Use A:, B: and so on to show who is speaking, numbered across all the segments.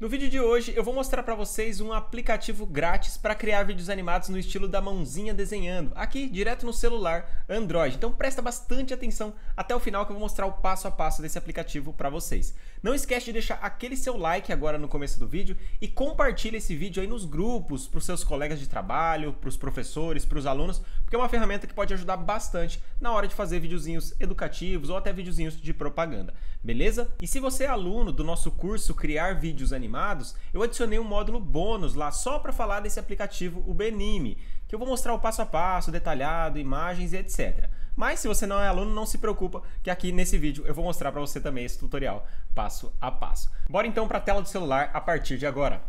A: No vídeo de hoje eu vou mostrar para vocês um aplicativo grátis para criar vídeos animados no estilo da mãozinha desenhando, aqui direto no celular Android. Então presta bastante atenção até o final que eu vou mostrar o passo a passo desse aplicativo para vocês. Não esquece de deixar aquele seu like agora no começo do vídeo e compartilha esse vídeo aí nos grupos, para os seus colegas de trabalho, para os professores, para os alunos, porque é uma ferramenta que pode ajudar bastante na hora de fazer videozinhos educativos ou até videozinhos de propaganda, beleza? E se você é aluno do nosso curso Criar Vídeos Animados, animados, eu adicionei um módulo bônus lá só para falar desse aplicativo, o Benime, que eu vou mostrar o passo a passo, detalhado, imagens e etc. Mas se você não é aluno, não se preocupa, que aqui nesse vídeo eu vou mostrar para você também esse tutorial passo a passo. Bora então para a tela do celular a partir de agora.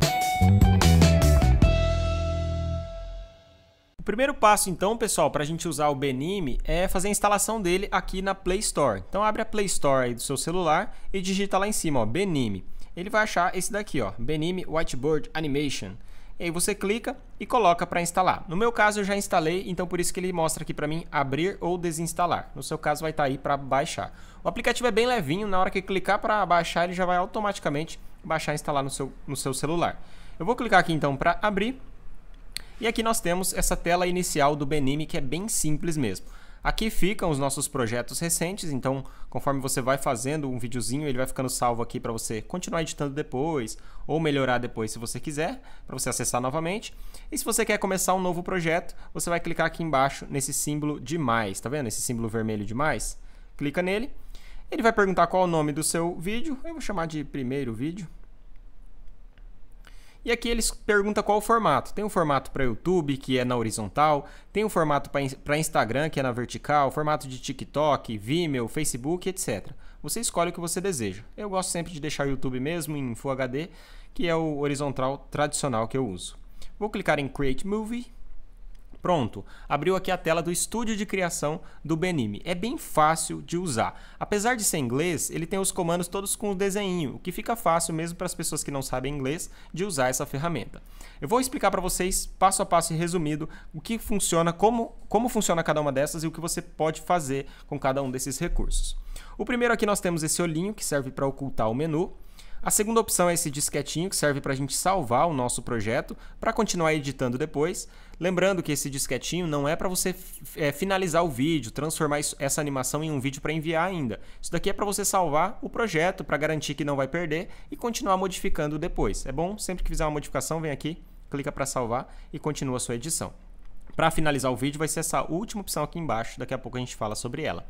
A: O primeiro passo, então, pessoal, para a gente usar o Benime é fazer a instalação dele aqui na Play Store. Então, abre a Play Store do seu celular e digita lá em cima, ó, Benime ele vai achar esse daqui, ó, Benimi Whiteboard Animation. E aí você clica e coloca para instalar. No meu caso eu já instalei, então por isso que ele mostra aqui para mim abrir ou desinstalar. No seu caso vai estar tá aí para baixar. O aplicativo é bem levinho, na hora que clicar para baixar ele já vai automaticamente baixar e instalar no seu, no seu celular. Eu vou clicar aqui então para abrir. E aqui nós temos essa tela inicial do Benimi que é bem simples mesmo. Aqui ficam os nossos projetos recentes, então conforme você vai fazendo um videozinho, ele vai ficando salvo aqui para você continuar editando depois ou melhorar depois se você quiser, para você acessar novamente. E se você quer começar um novo projeto, você vai clicar aqui embaixo nesse símbolo de mais, tá vendo? Esse símbolo vermelho de mais. Clica nele. Ele vai perguntar qual é o nome do seu vídeo. Eu vou chamar de primeiro vídeo. E aqui eles perguntam qual o formato. Tem um formato para YouTube, que é na horizontal, tem um formato para Instagram, que é na vertical, formato de TikTok, Vimeo, Facebook, etc. Você escolhe o que você deseja. Eu gosto sempre de deixar o YouTube mesmo em Full HD, que é o horizontal tradicional que eu uso. Vou clicar em Create Movie Pronto, abriu aqui a tela do estúdio de criação do Benime. É bem fácil de usar. Apesar de ser inglês, ele tem os comandos todos com o desenho, o que fica fácil mesmo para as pessoas que não sabem inglês de usar essa ferramenta. Eu vou explicar para vocês passo a passo e resumido o que funciona, como, como funciona cada uma dessas e o que você pode fazer com cada um desses recursos. O primeiro aqui nós temos esse olhinho que serve para ocultar o menu. A segunda opção é esse disquetinho que serve para a gente salvar o nosso projeto para continuar editando depois. Lembrando que esse disquetinho não é para você é, finalizar o vídeo, transformar isso, essa animação em um vídeo para enviar ainda. Isso daqui é para você salvar o projeto para garantir que não vai perder e continuar modificando depois. É bom sempre que fizer uma modificação, vem aqui, clica para salvar e continua a sua edição. Para finalizar o vídeo vai ser essa última opção aqui embaixo, daqui a pouco a gente fala sobre ela.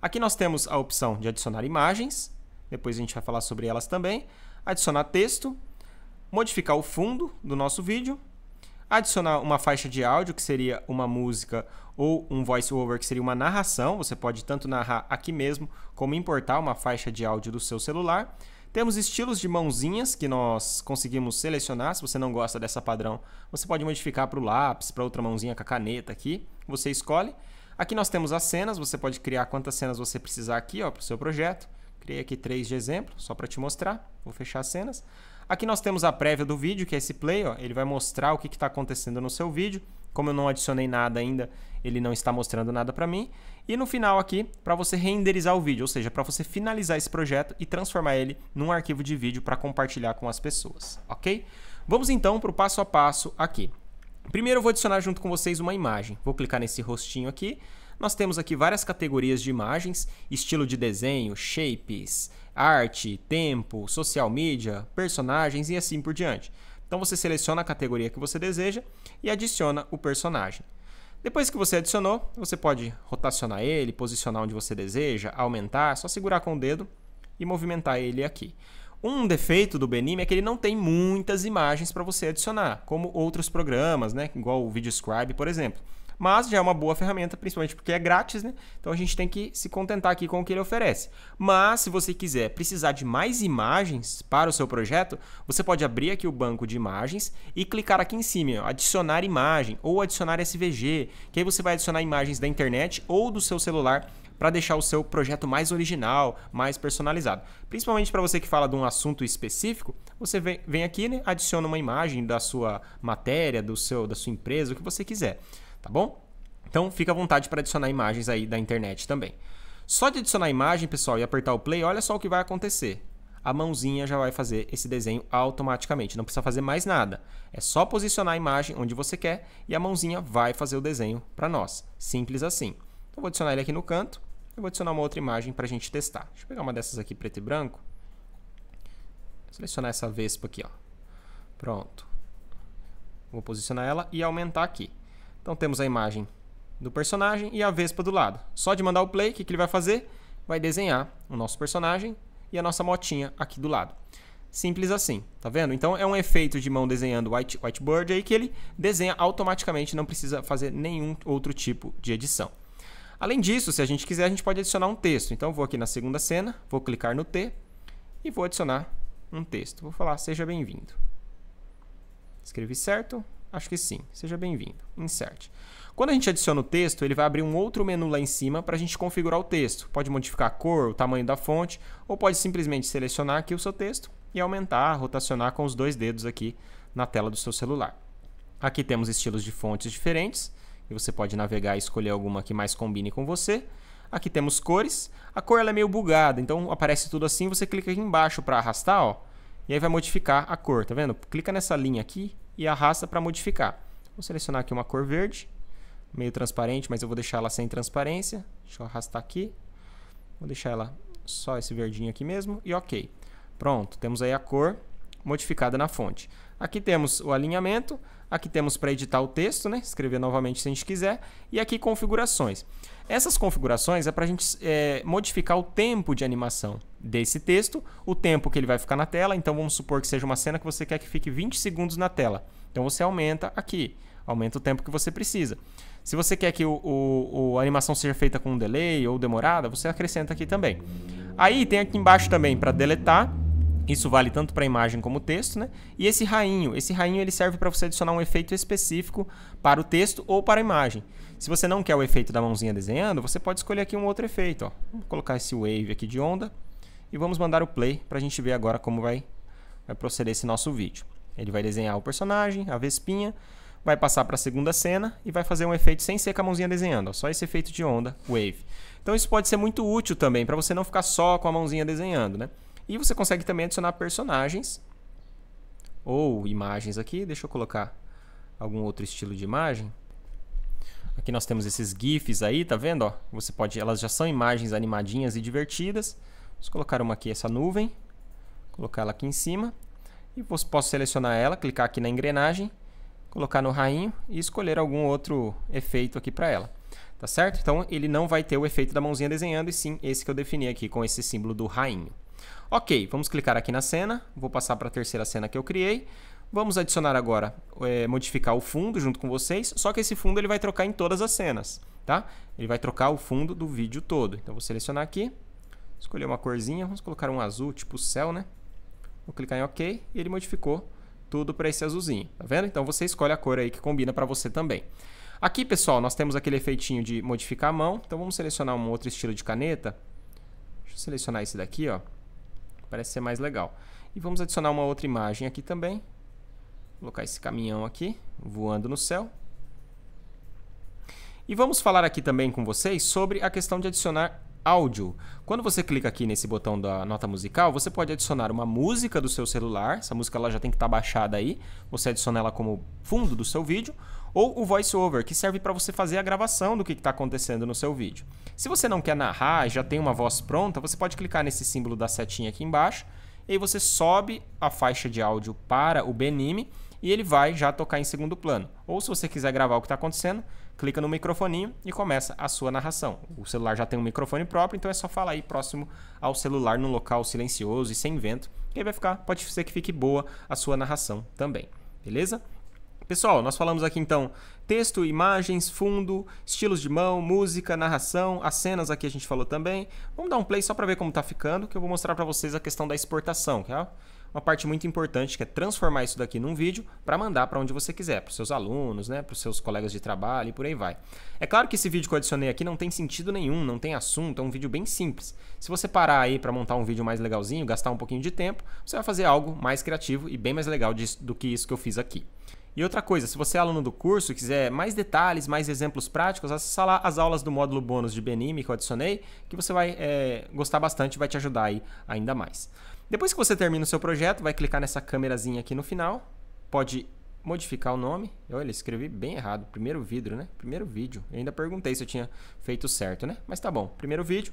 A: Aqui nós temos a opção de adicionar imagens, depois a gente vai falar sobre elas também. Adicionar texto, modificar o fundo do nosso vídeo, adicionar uma faixa de áudio, que seria uma música, ou um voice-over, que seria uma narração. Você pode tanto narrar aqui mesmo, como importar uma faixa de áudio do seu celular. Temos estilos de mãozinhas que nós conseguimos selecionar. Se você não gosta dessa padrão, você pode modificar para o lápis, para outra mãozinha com a caneta aqui. Você escolhe. Aqui nós temos as cenas, você pode criar quantas cenas você precisar aqui para o seu projeto. Criei aqui três de exemplo, só para te mostrar. Vou fechar as cenas. Aqui nós temos a prévia do vídeo, que é esse play. Ó. Ele vai mostrar o que está acontecendo no seu vídeo. Como eu não adicionei nada ainda, ele não está mostrando nada para mim. E no final aqui, para você renderizar o vídeo, ou seja, para você finalizar esse projeto e transformar ele num arquivo de vídeo para compartilhar com as pessoas, ok? Vamos então para o passo a passo aqui. Primeiro eu vou adicionar junto com vocês uma imagem. Vou clicar nesse rostinho aqui nós temos aqui várias categorias de imagens, estilo de desenho, shapes, arte, tempo, social media, personagens e assim por diante. Então você seleciona a categoria que você deseja e adiciona o personagem. Depois que você adicionou, você pode rotacionar ele, posicionar onde você deseja, aumentar, só segurar com o dedo e movimentar ele aqui. Um defeito do Benim é que ele não tem muitas imagens para você adicionar, como outros programas, né? igual o VideoScribe, por exemplo mas já é uma boa ferramenta, principalmente porque é grátis, né? Então a gente tem que se contentar aqui com o que ele oferece. Mas se você quiser precisar de mais imagens para o seu projeto, você pode abrir aqui o banco de imagens e clicar aqui em cima, ó, adicionar imagem ou adicionar SVG, que aí você vai adicionar imagens da internet ou do seu celular para deixar o seu projeto mais original, mais personalizado. Principalmente para você que fala de um assunto específico, você vem, aqui, né, adiciona uma imagem da sua matéria, do seu, da sua empresa, o que você quiser tá bom? Então fica à vontade para adicionar imagens aí da internet também. Só de adicionar imagem, pessoal, e apertar o play, olha só o que vai acontecer. A mãozinha já vai fazer esse desenho automaticamente, não precisa fazer mais nada. É só posicionar a imagem onde você quer e a mãozinha vai fazer o desenho para nós. Simples assim. Então vou adicionar ele aqui no canto, eu vou adicionar uma outra imagem para a gente testar. Deixa eu pegar uma dessas aqui preto e branco. Selecionar essa vespa aqui, ó. Pronto. Vou posicionar ela e aumentar aqui. Então temos a imagem do personagem e a Vespa do lado. Só de mandar o play, o que, que ele vai fazer? Vai desenhar o nosso personagem e a nossa motinha aqui do lado. Simples assim, tá vendo? Então é um efeito de mão desenhando white, whiteboard aí que ele desenha automaticamente, não precisa fazer nenhum outro tipo de edição. Além disso, se a gente quiser, a gente pode adicionar um texto. Então vou aqui na segunda cena, vou clicar no T e vou adicionar um texto. Vou falar seja bem-vindo. Escrevi certo, Acho que sim. Seja bem-vindo. Insert. Quando a gente adiciona o texto, ele vai abrir um outro menu lá em cima para a gente configurar o texto. Pode modificar a cor, o tamanho da fonte, ou pode simplesmente selecionar aqui o seu texto e aumentar, rotacionar com os dois dedos aqui na tela do seu celular. Aqui temos estilos de fontes diferentes, e você pode navegar e escolher alguma que mais combine com você. Aqui temos cores. A cor ela é meio bugada, então aparece tudo assim, você clica aqui embaixo para arrastar, ó, e aí vai modificar a cor, tá vendo? Clica nessa linha aqui e arrasta para modificar. Vou selecionar aqui uma cor verde, meio transparente, mas eu vou deixar ela sem transparência. Deixa eu arrastar aqui. Vou deixar ela só esse verdinho aqui mesmo e ok. Pronto, temos aí a cor modificada na fonte. Aqui temos o alinhamento. Aqui temos para editar o texto, né? escrever novamente se a gente quiser. E aqui configurações. Essas configurações é para a gente é, modificar o tempo de animação desse texto, o tempo que ele vai ficar na tela. Então vamos supor que seja uma cena que você quer que fique 20 segundos na tela. Então você aumenta aqui, aumenta o tempo que você precisa. Se você quer que o, o, o a animação seja feita com um delay ou demorada, você acrescenta aqui também. Aí tem aqui embaixo também para deletar isso vale tanto para imagem como texto, né? E esse rainho, esse rainho ele serve para você adicionar um efeito específico para o texto ou para a imagem. Se você não quer o efeito da mãozinha desenhando, você pode escolher aqui um outro efeito, ó. Vamos colocar esse wave aqui de onda e vamos mandar o play para a gente ver agora como vai, vai proceder esse nosso vídeo. Ele vai desenhar o personagem, a vespinha, vai passar para a segunda cena e vai fazer um efeito sem ser com a mãozinha desenhando, ó, só esse efeito de onda, wave. Então isso pode ser muito útil também para você não ficar só com a mãozinha desenhando, né? E você consegue também adicionar personagens ou imagens aqui. Deixa eu colocar algum outro estilo de imagem. Aqui nós temos esses GIFs aí, tá vendo? Ó, você pode, elas já são imagens animadinhas e divertidas. Vamos colocar uma aqui, essa nuvem. Colocar ela aqui em cima. E você pode selecionar ela, clicar aqui na engrenagem, colocar no rainho e escolher algum outro efeito aqui para ela. Tá certo? Então ele não vai ter o efeito da mãozinha desenhando, e sim esse que eu defini aqui com esse símbolo do rainho. Ok, vamos clicar aqui na cena, vou passar para a terceira cena que eu criei. Vamos adicionar agora, é, modificar o fundo junto com vocês, só que esse fundo ele vai trocar em todas as cenas, tá? Ele vai trocar o fundo do vídeo todo. Então, vou selecionar aqui, escolher uma corzinha, vamos colocar um azul, tipo céu, né? Vou clicar em OK e ele modificou tudo para esse azulzinho, tá vendo? Então, você escolhe a cor aí que combina para você também. Aqui, pessoal, nós temos aquele efeitinho de modificar a mão, então vamos selecionar um outro estilo de caneta. Deixa eu selecionar esse daqui, ó. Parece ser mais legal. E vamos adicionar uma outra imagem aqui também. Vou colocar esse caminhão aqui, voando no céu. E vamos falar aqui também com vocês sobre a questão de adicionar áudio. Quando você clica aqui nesse botão da nota musical, você pode adicionar uma música do seu celular. Essa música ela já tem que estar tá baixada aí. Você adiciona ela como fundo do seu vídeo ou o voiceover, que serve para você fazer a gravação do que está acontecendo no seu vídeo. Se você não quer narrar e já tem uma voz pronta, você pode clicar nesse símbolo da setinha aqui embaixo, e aí você sobe a faixa de áudio para o Benime e ele vai já tocar em segundo plano. Ou se você quiser gravar o que está acontecendo, clica no microfoninho e começa a sua narração. O celular já tem um microfone próprio, então é só falar aí próximo ao celular, num local silencioso e sem vento, que aí vai ficar, pode ser que fique boa a sua narração também, beleza? Pessoal, nós falamos aqui então texto, imagens, fundo, estilos de mão, música, narração, as cenas aqui a gente falou também. Vamos dar um play só para ver como está ficando, que eu vou mostrar para vocês a questão da exportação, que tá? é uma parte muito importante, que é transformar isso daqui num vídeo para mandar para onde você quiser, para seus alunos, né, para seus colegas de trabalho e por aí vai. É claro que esse vídeo que eu adicionei aqui não tem sentido nenhum, não tem assunto, é um vídeo bem simples. Se você parar aí para montar um vídeo mais legalzinho, gastar um pouquinho de tempo, você vai fazer algo mais criativo e bem mais legal disso, do que isso que eu fiz aqui. E outra coisa, se você é aluno do curso e quiser mais detalhes, mais exemplos práticos, acessa lá as aulas do módulo bônus de Benime que eu adicionei, que você vai é, gostar bastante, vai te ajudar aí ainda mais. Depois que você termina o seu projeto, vai clicar nessa câmerazinha aqui no final, pode modificar o nome. Olha, escrevi bem errado, primeiro vidro, né? Primeiro vídeo. Eu ainda perguntei se eu tinha feito certo, né? Mas tá bom, primeiro vídeo,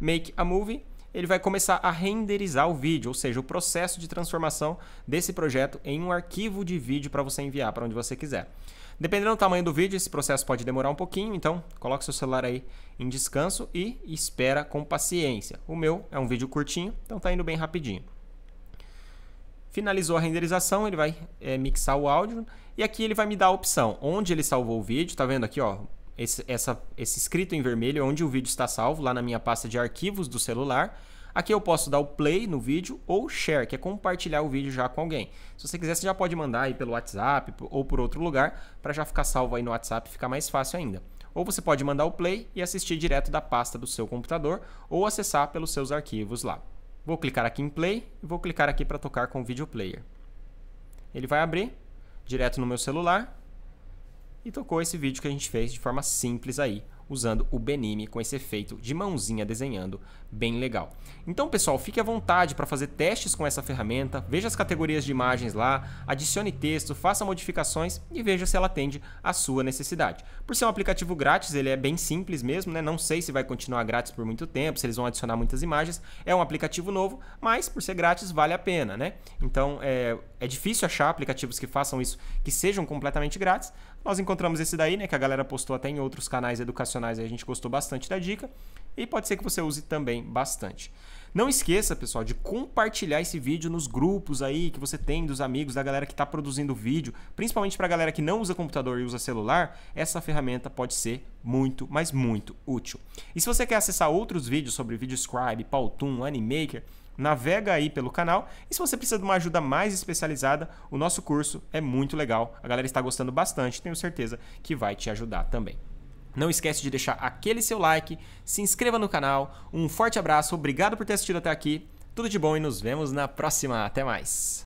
A: make a movie ele vai começar a renderizar o vídeo, ou seja, o processo de transformação desse projeto em um arquivo de vídeo para você enviar para onde você quiser. Dependendo do tamanho do vídeo, esse processo pode demorar um pouquinho, então coloque seu celular aí em descanso e espera com paciência. O meu é um vídeo curtinho, então está indo bem rapidinho. Finalizou a renderização, ele vai é, mixar o áudio e aqui ele vai me dar a opção onde ele salvou o vídeo, tá vendo aqui, ó, esse, essa, esse escrito em vermelho, onde o vídeo está salvo, lá na minha pasta de arquivos do celular. Aqui eu posso dar o play no vídeo ou share, que é compartilhar o vídeo já com alguém. Se você quiser, você já pode mandar aí pelo WhatsApp ou por outro lugar, para já ficar salvo aí no WhatsApp, ficar mais fácil ainda. Ou você pode mandar o play e assistir direto da pasta do seu computador ou acessar pelos seus arquivos lá. Vou clicar aqui em play e vou clicar aqui para tocar com o video player. Ele vai abrir direto no meu celular e tocou esse vídeo que a gente fez de forma simples aí, usando o Benime com esse efeito de mãozinha desenhando, bem legal. Então, pessoal, fique à vontade para fazer testes com essa ferramenta, veja as categorias de imagens lá, adicione texto, faça modificações e veja se ela atende à sua necessidade. Por ser um aplicativo grátis, ele é bem simples mesmo, né? Não sei se vai continuar grátis por muito tempo, se eles vão adicionar muitas imagens. É um aplicativo novo, mas por ser grátis vale a pena, né? Então, é, é difícil achar aplicativos que façam isso, que sejam completamente grátis. Nós encontramos esse daí, né, que a galera postou até em outros canais educacionais, a gente gostou bastante da dica e pode ser que você use também bastante. Não esqueça, pessoal, de compartilhar esse vídeo nos grupos aí que você tem dos amigos, da galera que está produzindo vídeo, principalmente para a galera que não usa computador e usa celular, essa ferramenta pode ser muito, mas muito útil. E se você quer acessar outros vídeos sobre VideoScribe, Powtoon, Animaker, navega aí pelo canal. E se você precisa de uma ajuda mais especializada, o nosso curso é muito legal. A galera está gostando bastante, tenho certeza que vai te ajudar também. Não esquece de deixar aquele seu like, se inscreva no canal. Um forte abraço, obrigado por ter assistido até aqui. Tudo de bom e nos vemos na próxima. Até mais.